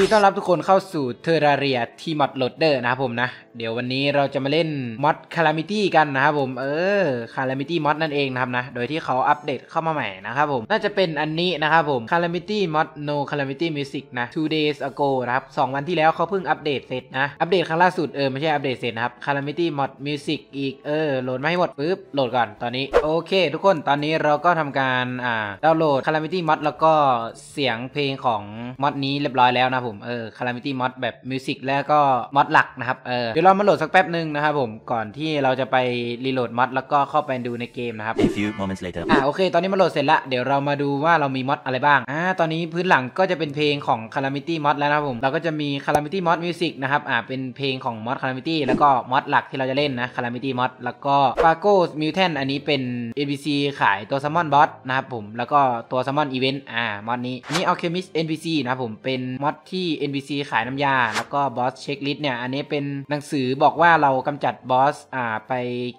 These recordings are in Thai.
ดีต้อนรับทุกคนเข้าสู่เทอร์เรียที่มัดโหลดเดอร์นะครับผมนะ เดี๋ยววันนี้เราจะมาเล่นมัดคารามิตี้กันนะครับผม เออคารามิตี้มัดนั่นเองนะครับนะ โดยที่เขาอัปเดตเข้ามาใหม่นะครับผม น่าจะเป็นอันนี้นะครับผมคารามิตี้มัดโนคารามิตี้มิวสิกนะ two days ago นะครับสองวันที่แล้วเขาเพิ่งอัปเดตเสร็จนะ อัปเดตครั้งล่าสุดเออไม่ใช่อัปเดตเสร็จนะครับคารามิตี้มัดมิวสิกอีกเออโหลดมาให้หมดปุ๊บโหลดก่อนตอนนี้โอเค ทุกคนตอนนี้เราก็ทำการอ่าดาวน์โหลดคารามิตี้มัดแล้วก็เสียงเพลงของมัดนี้เรียบร้อยแล้วนะผผมเออาราเมตี้มอ d แบบมิวสิกแล้วก็มอดหลักนะครับเออเดี๋ยวเรามาโหลดสักแป๊บหนึ่งนะครับผมก่อนที่เราจะไปรีโหลดมอดแล้วก็เข้าไปดูในเกมนะครับ A few moments later อ่าโอเคตอนนี้มาโหลดเสร็จละเดี๋ยวเรามาดูว่าเรามีมอดอะไรบ้างอ่าตอนนี้พื้นหลังก็จะเป็นเพลงของคาราเมตี้มอสแล้วนะครับผมเราก็จะมีคาราเมตี้มอสมิวสิกนะครับอ่าเป็นเพลงของมอสคาราเมตี้แล้วก็มอดหลักที่เราจะเล่นนะคาราเมตี้มอสแล้วก็ฟาโก o มิวเทนอันนี้เป็น NPC ขายตัวซัมมอนบอสนะครับผมแล้วก็ตัวมมอนอีเวนต์อ่ามอดนี้นี่คมิสเอ็น t ีซีนะครับผมเป็นมอดที่ที่ n b c ขายน้ำยา แล้วก็บอสเช็คลิสเนี่ย อันนี้เป็นหนังสือบอกว่าเรากำจัดบอส อ่า ไป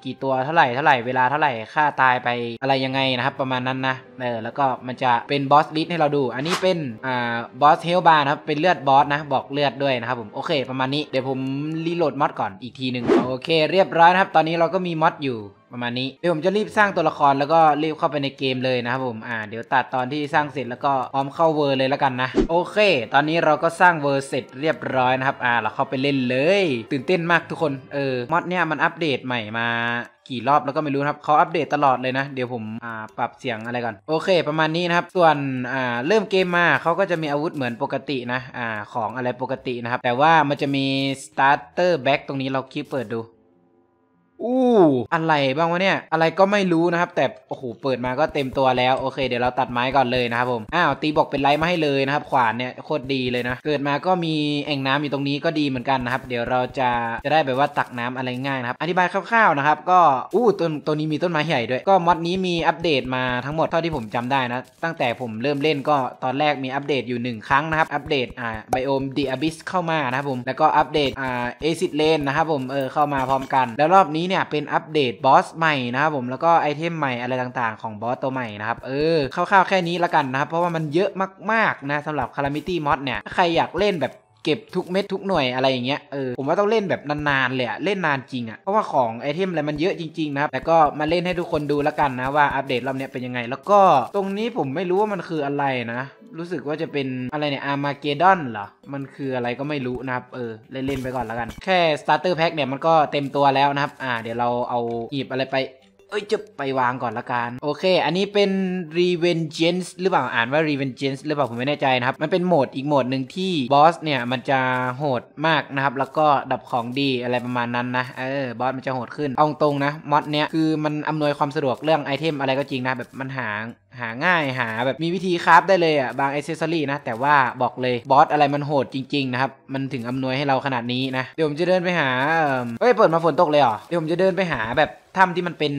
กี่ตัวเท่าไหร่เท่าไหร่เวลาเท่าไหร่ ค่าตายไปอะไรยังไงนะครับ ประมาณนั้นนะ เออ แล้วก็มันจะเป็นบอสลิสต์ให้เราดู อันนี้เป็น อ่า บอสเฮลบาร์นะครับ เป็นเลือดบอสนะ บอกเลือดด้วยนะครับผม โอเค ประมาณนี้ เดี๋ยวผมรีโหลดมอดก่อนอีกทีหนึ่งโอเค เรียบร้อยนะครับ ตอนนี้เราก็มีมอดอยู่ประมาณนี้เดี๋ยวผมจะรีบสร้างตัวละครแล้วก็รีบเข้าไปในเกมเลยนะครับผม อ่า เดี๋ยวตัดตอนที่สร้างเสร็จ แล้วก็พร้อมเข้าเวอร์เลยแล้วกันนะ โอเค ตอนนี้เราก็สร้างเวอร์เสร็จเรียบร้อยนะครับ อ่า เราเข้าไปเล่นเลย ตื่นเต้นมากทุกคน เออมอดเนี่ยมันอัปเดตใหม่มากี่รอบแล้วก็ไม่รู้ครับเขาอัปเดตตลอดเลยนะ เดี๋ยวผมอ่าปรับเสียงอะไรก่อน โอเค ประมาณนี้นะครับ ส่วนอ่าเริ่มเกมมาเขาก็จะมีอาวุธเหมือนปกตินะ อ่า ของอะไรปกตินะครับ แต่ว่ามันจะมี starter b a ็กตรงนี้เราคลิปเปิดดูอู้อะไรบ้างวะเนี่ยอะไรก็ไม่รู้นะครับแต่โอ้โหเปิดมาก็เต็มตัวแล้วโอเคเดี๋ยวเราตัดไม้ก่อนเลยนะครับผมอ้าวตีบอกเป็นไรมาให้เลยนะครับขวานเนี่ยโคตรดีเลยนะ เกิดมาก็มีแอ่งน้ำอยู่ตรงนี้ก็ดีเหมือนกันนะครับ เดี๋ยวเราจะจะได้แบบว่าตักน้ำอะไรง่ายนะครับอธิบายคร่าวๆนะครับก็อู้ต้นตัวนี้มีต้นไม้ใหญ่ด้วย ก็มอดนี้มีอัปเดตมาทั้งหมดเท่าที่ผมจำได้นะ ตั้งแต่ผมเริ่มเล่นก็ตอนแรกมีอัปเดตอยู่1ครั้งนะครับอัปเดตอ่าไบโอมดีอาบิสเข้ามานะครับผมแล้วก็อัปเดตอ่าเอซิดเลนนะครับผมเออเข้ามาพร้อมกัน แล้วรอบนี้เนี่ยเป็นอัปเดตบอสใหม่นะครับผมแล้วก็ไอเทมใหม่อะไรต่างๆของบอสตัวใหม่นะครับเออคร่าวๆแค่นี้ละกันนะครับเพราะว่ามันเยอะมากๆนะสำหรับคารามิตี้มอสเนี่ยใครอยากเล่นแบบเก็บทุกเม็ดทุกหน่วยอะไรอย่างเงี้ยเออผมว่าต้องเล่นแบบนานๆเลยเล่นนานจริงอะ่ะเพราะว่าของไอเทมอะไรมันเยอะจริงๆนะครับแต่ก็มาเล่นให้ทุกคนดูละกันนะ ว่าอัปเดตรอบนี้ยเป็นยังไง แล้วก็ตรงนี้ผมไม่รู้ว่ามันคืออะไรนะรู้สึกว่าจะเป็นอะไรเนี่ยอาร์มาเกดอนเหรอ มันคืออะไรก็ไม่รู้นะครับ เออ เล่นๆไปก่อนแล้วกัน แค่สตาร์เตอร์แพ็กเนี่ยมันก็เต็มตัวแล้วนะครับ อ่า เดี๋ยวเราเอาหยิบอะไรไปเอ้ย จะไปวางก่อนละกัน โอเค อันนี้เป็น Revengeance หรือเปล่า อ่านว่า Revengeance หรือเปล่าผมไม่แน่ใจนะครับ มันเป็นโหมดอีกโหมดหนึ่งที่บอสเนี่ยมันจะโหดมากนะครับ แล้วก็ดับของดีอะไรประมาณนั้นนะ เออบอสมันจะโหดขึ้น เอาตรงนะมอดเนี่ยคือมันอำนวยความสะดวกเรื่องไอเทมอะไรก็จริงนะแบบมันหาหาง่ายหาแบบมีวิธีคราฟได้เลยอ่ะ บางอิเซอรี่นะ แต่ว่าบอกเลยบอสอะไรมันโหดจริง ๆ นะครับ มันถึงอำนวยให้เราขนาดนี้นะ เดี๋ยวผมจะเดินไปหา เอ้ยเปิดมาฝนตกเลยเหรอเดี๋ยวผมจะเดินไปหาแบบถ้ำที่มันเป็น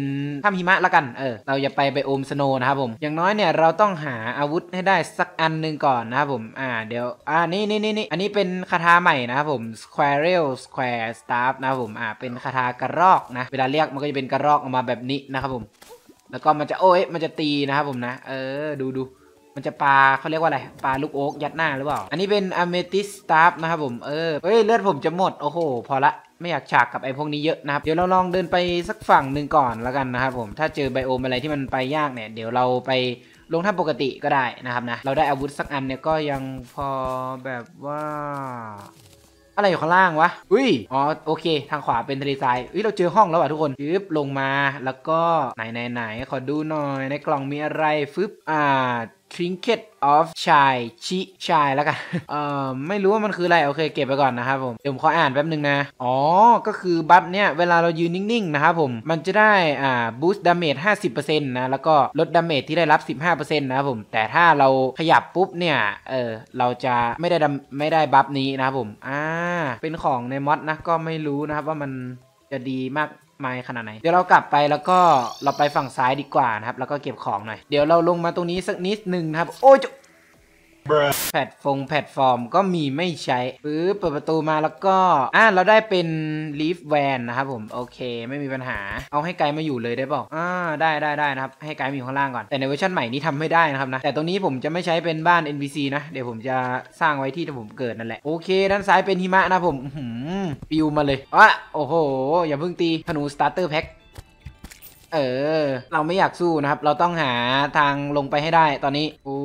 ถ้ำหิมะละกันเออ เราอย่าไปไปโอมสโนนะครับผมอย่างน้อยเนี่ย เราต้องหาอาวุธให้ได้สักอันหนึ่งก่อนนะครับผม อ่าเดี๋ยวอ่านี่นี่นี่นี่อันนี้เป็นคาถาใหม่นะครับผม s q u a r e Square Staff นะครับผมอ่าเป็นคาถากระรอกนะ เวลาเรียกมันก็จะเป็นกระรอกออกมาแบบนี้นะครับผมแล้วก็มันจะโอ้ยมันจะตีนะครับผมนะ เออ ดูดูมันจะปลาเขาเรียกว่าอะไรปลาลูกโอ๊กยัดหน้าหรือเปล่าอันนี้เป็นอเมทิสตารฟนะครับผมเออเฮ้ยเลือดผมจะหมดโอ้โหพอละไม่อยากฉากกับไอ้พวกนี้เยอะนะครับ เดี๋ยวเราลองเดินไปสักฝั่งหนึ่งก่อนแล้วกันนะครับผมถ้าเจอไบโอมอะไรที่มันไปยากเนี่ยเดี๋ยวเราไปลงท่าปกติก็ได้นะครับนะ เราได้อาวุธสักอันเนี่ยก็ยังพอแบบว่าอะไรอยู่ข้างล่างวะ อุ้ย อ๋อ โอเค ทางขวาเป็นทะเลทรายอุ้ย เราเจอห้องแล้วอ่ะทุกคนปึ๊บลงมา แล้วก็ไหนไหนไหนขอดูหน่อย ในกล่องมีอะไร ฟึบอ่า Trinket of Chai ชิชายแล้วกันเอ่อไม่รู้ว่ามันคืออะไรโอเคเก็บไปก่อนนะครับผม เดี๋ยวผมขออ่านแป๊บนึงนะ อ๋อ ก็คือบัฟเนี่ยเวลาเรายืนนิ่งๆนะครับผม มันจะได้อ่าบูสต์ดาเมจ50%นะแล้วก็ลดดาเมจที่ได้รับ 15%นะครับผม แต่ถ้าเราขยับปุ๊บเนี่ยเออเราจะไม่ได้ไม่ได้บัฟนี้นะครับผมอ่าเป็นของในมอดนะก็ไม่รู้นะครับว่ามันจะดีมากไม้ขนาดไหน เดี๋ยวเรากลับไปแล้วก็ เราไปฝั่งซ้ายดีกว่านะครับ แล้วก็เก็บของหน่อย เดี๋ยวเราลงมาตรงนี้สักนิดหนึ่งนะครับ โอ้ยแพลตฟงแพลตฟอร์มก็มีไม่ใช้ปื้อเปิดประตูมาแล้วก็อ่าเราได้เป็นลีฟแวนนะครับผมโอเคไม่มีปัญหาเอาให้ไกลมาอยู่เลยได้ป่าอ่าได้ได้ได้นะครับให้ไกลมาอยู่ข้างล่างก่อนแต่ในเวอร์ชันใหม่นี้ทำไม่ได้นะครับนะแต่ตรงนี้ผมจะไม่ใช้เป็นบ้าน NPC นะเดี๋ยวผมจะสร้างไว้ที่ที่ผมเกิดนั่นแหละโอเค ด้านซ้ายเป็นหิมะนะผมปิวมาเลยอ่ะโอ้โหอย่าเพิ่งตีธนูสตาร์เตอร์แพ็คเออเราไม่อยากสู้นะครับเราต้องหาทางลงไปให้ได้ตอนนี้โอ้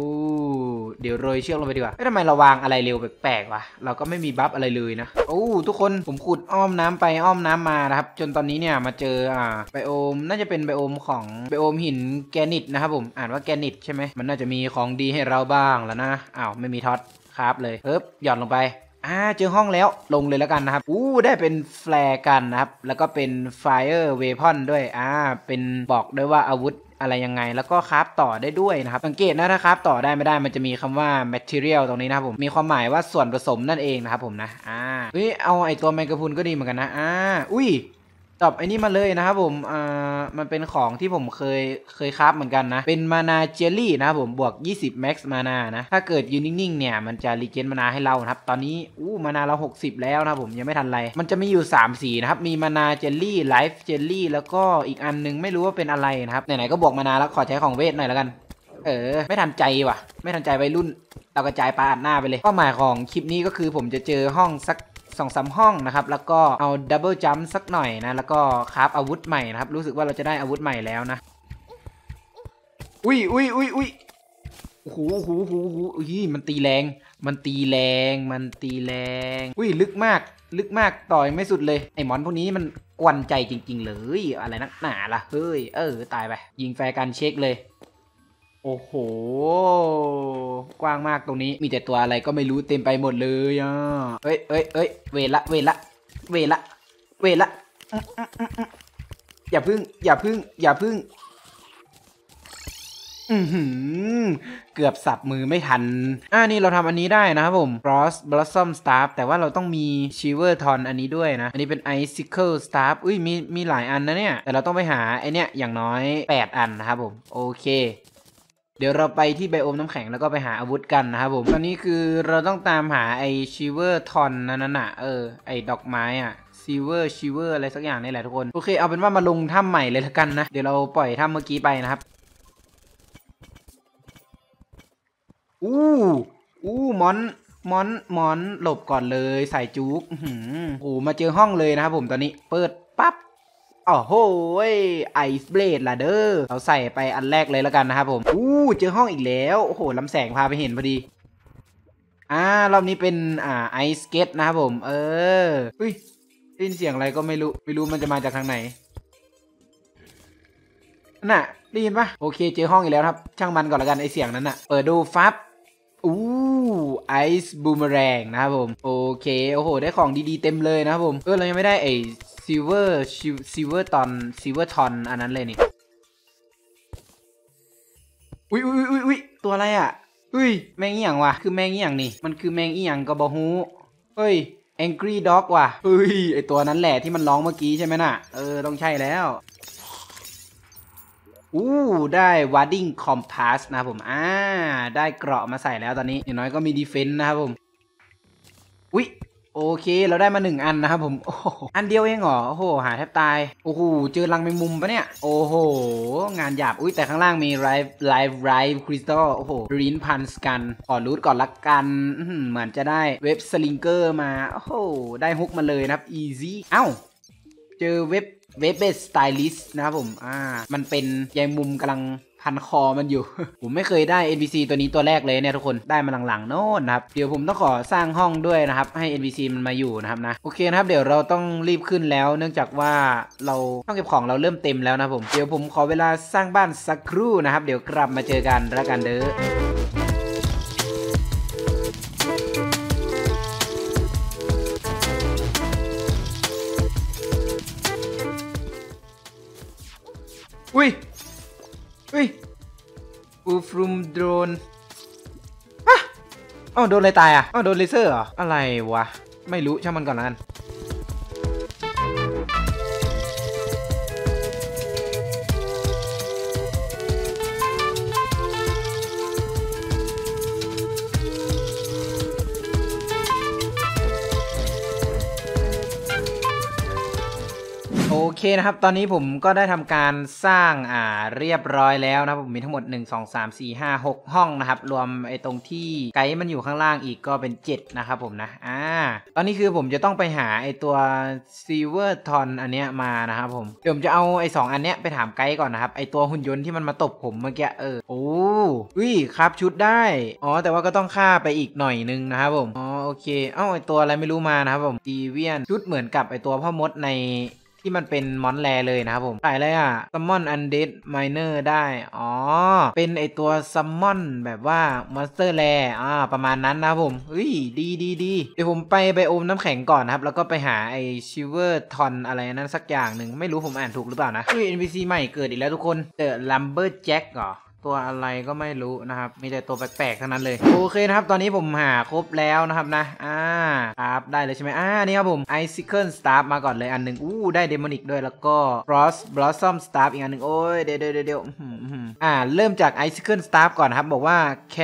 เดี๋ยวโรยเชือกลงไปดีกว่าทำไมเราวางอะไรเร็วแปลกๆวะ เราก็ไม่มีบัฟอะไรเลยนะโอ้ทุกคน ผมขุดอ้อมน้ำไปอ้อมน้ำมานะครับ จนตอนนี้เนี่ยมาเจออ่าไบโอม น่าจะเป็นไบโอมของไบโอมหินแกนิตนะครับผม อ่านว่าแกนิตใช่ไหมมันน่าจะมีของดีให้เราบ้างแล้วนะ อ้าว ไม่มีท็อตครับเลยเอ๊บ หย่อนลงไป อ่า เจอห้องแล้ว ลงเลยแล้วกันนะครับอู้ได้เป็นแฟลกันนะครับ แล้วก็เป็นไฟเออร์เวพอนด้วย อ่า เป็นบอกด้วยว่าอาวุธอะไรยังไงแล้วก็คราฟต่อได้ด้วยนะครับ สังเกตนะถ้าคราฟต่อได้ไม่ได้มันจะมีคำว่า material ตรงนี้นะครับผมมีความหมายว่าส่วนผสมนั่นเองนะครับผมนะอ่าเฮ้ยเอาไอตัวแมงกะพุนก็ดีเหมือนกันนะอ่าอุ้ยจัอไอ้นี่มาเลยนะครับผม อ่า มันเป็นของที่ผมเคย เคยคราฟเหมือนกันนะ เป็นมานาเจลลี่นะครับผม บวก 20กซ์มานานะ ถ้าเกิดยืนนิ่งๆ เนี่ย มันจะรีเจนมานาให้เราครับ ตอนนี้ อู้ มานาเรา60 แล้วนะครับผม ยังไม่ทันไร มันจะมีอยู่3สีนะครับ มีมานาเจลลี่ไลฟ์เจลลี่แล้วก็อีกอันนึงไม่รู้ว่าเป็นอะไรนะครับ ไหนๆ ก็บวกมานาแล้วขอใช้ของเวทหน่อยแล้วกัน เออ ไม่ทันใจว่ะ ไม่ทันใจไปรุ่น เรากระจายปลาอัดหน้าไปเลย เป้าหมายของคลิปนี้ก็คือผมจะเจอห้องสัก2อสห้องนะครับแล้วก็เอาดับเบิลจัมสักหน่อยนะ แล้วก็คราฟอาวุธใหม่นะครับรู้สึกว่าเราจะได้อาวุธใหม่แล้วนะอุ้ยอุ้ยอุ้ยอุ้ยโอ้โหโอ้โหโอ้โหโอ้โหุ้ยมันตีแรง มันตีแรงมันตีแรงอุ้ยลึกมากลึกมากต่อยไม่สุดเลยไอ้หมอนพวกนี้มันกวนใจจริง ๆ เลยอะไรนักหนาล่ะเฮ้ย เออตายไปยิงแฟร์กันเช็คเลยโอ้โห กว้างมากตรงนี้ มีแต่ตัวอะไรก็ไม่รู้เต็มไปหมดเลยอ่ะเอ้ยเอ้ยเอ้ยเวละ เวละ เวละ เวละ อย่าพึ่ง อย่าพึ่ง อย่าพึ่ง อืเกือบสับมือไม่ทัน อ่า นี่เราทำอันนี้ได้นะครับผม Frost Blossom Staff แต่ว่าเราต้องมี Shiver Ton อันนี้ด้วยนะ อันนี้เป็น Icicle Staff อุ้ย มี มีหลายอันนะเนี่ย แต่เราต้องไปหาไอเนี้ยอย่างน้อย 8อันนะครับผม โอเคเดี๋ยวเราไปที่ไบโอมน้ำแข็งแล้วก็ไปหาอาวุธกันนะครับผม ตอนนี้คือเราต้องตามหาไอชิเวอร์ทอนนั่นน่ะเออไอดอกไม้อ่ะซีเวอร์ชิเวอร์อะไรสักอย่างนี่แหละทุกคน โอเคเอาเป็นว่ามาลงถ้ำใหม่เลยละกันนะ เดี๋ยวเราปล่อยถ้ำเมื่อกี้ไปนะครับ อู้อู้มอนมอนมอนหลบก่อนเลยใส่จุกโอ้หมาเจอห้องเลยนะครับผมตอนนี้เปิดปั๊บโอ้โหไอซ์เบลดล่ะเด้อเราใส่ไปอันแรกเลยแล้วกันนะครับผมอู้เจอห้องอีกแล้ว โอ้โหลำแสงพาไปเห็นพอดี อ่า รอบนี้เป็นอ่าไอสเกตนะครับผม เอออุ้ยได้ยินเสียงอะไรก็ไม่รู้ ไม่รู้มันจะมาจากทางไหน น่ะ ได้ยินปะโอเคเจอห้องอีกแล้วครับ ช่างมันก่อนละกัน ไอเสียงนั้นน่ะเปิดดูฟับอู้ไอซ์บูมแรงนะครับผมโอเคโอ้โห ได้ของดีๆ เต็มเลยนะครับผมเออเรายังไม่ได้ไอซิเวอร์ซิเวอร์ตอนซิเวอร์ทอนอันนั้นเลยนี่ อุ้ยอุ้ยอุ้ยอุยตัวอะไรอ่ะอุ้ยแมงอีหยังวะ คือแมงอีหยังนี่ มันคือแมงอีหยังกับบอฮูเฮ้ย Angry Dog ว่ะเฮ้ยไอตัวนั้นแหละที่มันร้องเมื่อกี้ใช่ไหมน่ะ เออ ต้องใช่แล้วอู้ได้ w ั d d i n g Compass นะผม อ่า ได้เกราะมาใส่แล้วตอนนี้อย่างน้อยก็มีดีเฟนต์นะครับผม อุ้ยโอเค เราได้มาหนึ่งอันนะครับผมโอ้อันเดียวเองเหรอ โอ้โห หาแทบตาย โอ้โห เจอรังแมงมุมปะเนี่ย โอ้โห งานหยาบ อุ้ยแต่ข้างล่างมีไลฟ์ ไลฟ์ ไลฟ์คริสตัลโอ้โหรีนพันสกัน ขอรูทก่อนละกันเหมือนจะได้เว็บสลิงเกอร์มา โอ้โห ได้ฮุกมาเลยนะครับ อีซี่ เอ้า เจอเว็บเว็บเบสสไตลิสต์นะครับผม อ่า มันเป็นยัยมุมกำลังพันคอมันอยู่ ผมไม่เคยได้ NPC ตัวนี้ตัวแรกเลยเนี่ยทุกคน ได้มาหลังๆโน่นนะครับ เดี๋ยวผมต้องขอสร้างห้องด้วยนะครับ ให้ NPC มันมาอยู่นะครับนะ โอเคนะครับ เดี๋ยวเราต้องรีบขึ้นแล้ว เนื่องจากว่าเราต้องเก็บของเราเริ่มเต็มแล้วนะผม เดี๋ยวผมขอเวลาสร้างบ้านสักครู่นะครับ เดี๋ยวกลับมาเจอกันแล้วกันเด้อโดนอ้าวโดนอะไรตาย อ่ะอ้าวโดนเลเซอร์เหรอ อะไร วะ ไม่รู้ช่างมัน ก่อนลักันอเคนะครับตอนนี้ผมก็ได้ทำการสร้างอ่าเรียบร้อยแล้วนะผมมีทั้งหมด 1 2 3 4 5 6 ห้องนะครับ รวมไอ้ตรงที่ไกด์มันอยู่ข้างล่างอีกก็เป็น7นะครับผมนะอ่าตอนนี้คือผมจะต้องไปหาไอ้ตัวซีเวอร์ทอนอันเนี้ยมานะครับผมเดี๋ยวผมจะเอาไอ้สองอันเนี้ยไปถามไกด์ก่อนนะครับไอ้ตัวหุ่นยนต์ที่มันมาตบผมเมื่อกี้เออโอ้โหยครับชุดได้อ๋อแต่ว่าก็ต้องฆ่าไปอีกหน่อยนึงนะครับผมอ๋อโอเคเอ้าไอ้ตัวอะไรไม่รู้มานะครับผมดีเวียนชุดเหมือนกับไอ้ตัวพ่อมดในที่มันเป็นมอนแรเลยนะครับผมใส่เลยอ่ะซัมมอน อันเดดไมเนอร์ ได้ อ๋อ เป็นไอตัวซัมมอนแบบว่ามอนสเตอร์ แรอ่า ประมาณนั้นนะครับผมเฮ้ยดีดีดี เดี๋ยวผมไปไบโอม น้ำแข็งก่อนนะครับ แล้วก็ไปหาไอชิเวอร์ ทอน อะไรนั้นสักอย่างหนึ่ง ไม่รู้ผมอ่าน ถูกหรือ เปล่า นะเุ้ย NPC ใหม่เกิดอีกแล้วทุกคนเจอลัมเบอร์แจ็คเหรอตัวอะไรก็ไม่รู้นะครับ มีแต่ตัวแปลกๆท่านั้นเลย โอเคนะครับ ตอนนี้ผมหาครบแล้วนะครับนะ อ่าครับได้เลยใช่ไหมอ่านี่ครับผมไอซิเคิลสตาร์มาก่อนเลยอันหนึ่งอู้ได้เดโมนิกด้วยแล้วก็ f รอสบลอสซอมสตาร์อีกอันหนึ่งโอ้ยเดี๋ยวเดี๋ยวเดี๋ยวอ่าเริ่มจากไอซิเคิลสตาร์ก่อนครับ บอกว่าแ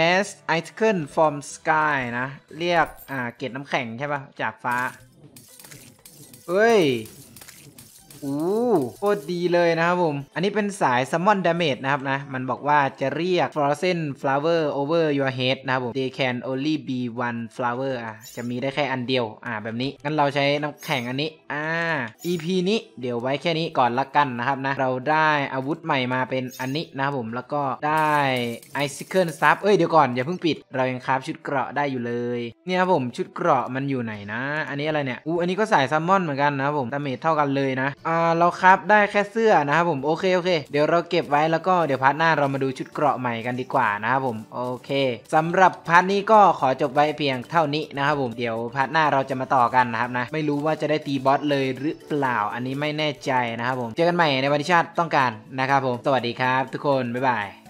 ไอซิเคิลฟอร์มสกายนะเรียกอ่าเกล็ดน้ำแข็งใช่ป่ะจากฟ้าเฮ้ยอู้โคตรดีเลยนะครับผม อันนี้เป็นสายซัมมอนดาเมจนะครับนะ มันบอกว่าจะเรียก frozen flower over your head นะครับผม they can only be one flower อ่ะจะมีได้แค่อันเดียวอ่า แบบนี้งั้นเราใช้น้ำแข็งอันนี้อ่า EP นี้เดี๋ยวไว้แค่นี้ก่อนละกันนะครับนะ เราได้อาวุธใหม่มาเป็นอันนี้นะครับผมแล้วก็ได้ไอซิเคิลซับเอ้ยเดี๋ยวก่อน อย่าเพิ่งปิดเรายังคราฟชุดเกราะได้อยู่เลย เนี่ยครับผมชุดเกราะมันอยู่ไหนนะ อันนี้อะไรเนี่ยอู้อันนี้ก็สายซัมมอนเหมือนกันนะครับผมดาเมจเท่ากันเลยนะเ่าเราครับได้แค่เสื้อนะครับผมโอเคโอเค เดี๋ยวเราเก็บไว้แล้วก็เดี๋ยวพาร์ทหน้าเรามาดูชุดเกราะใหม่กันดีกว่านะครับผมโอเค สำหรับพาร์ทนี้ก็ขอ จบไว้เพียงเท่านี้นะครับผมเดี๋ยวพาร์ทหน้าเราจะมาต่อกันนะครับนะไม่รู้ว่าจะได้ตีบอสเลยหรือเปล่าอันนี้ไม่แน่ใจนะครับผมเจอกันใหม่ในวันที่ชาติต้องการนะครับ ผมสวัสดีครับ ทุกคนบ๊ายบาย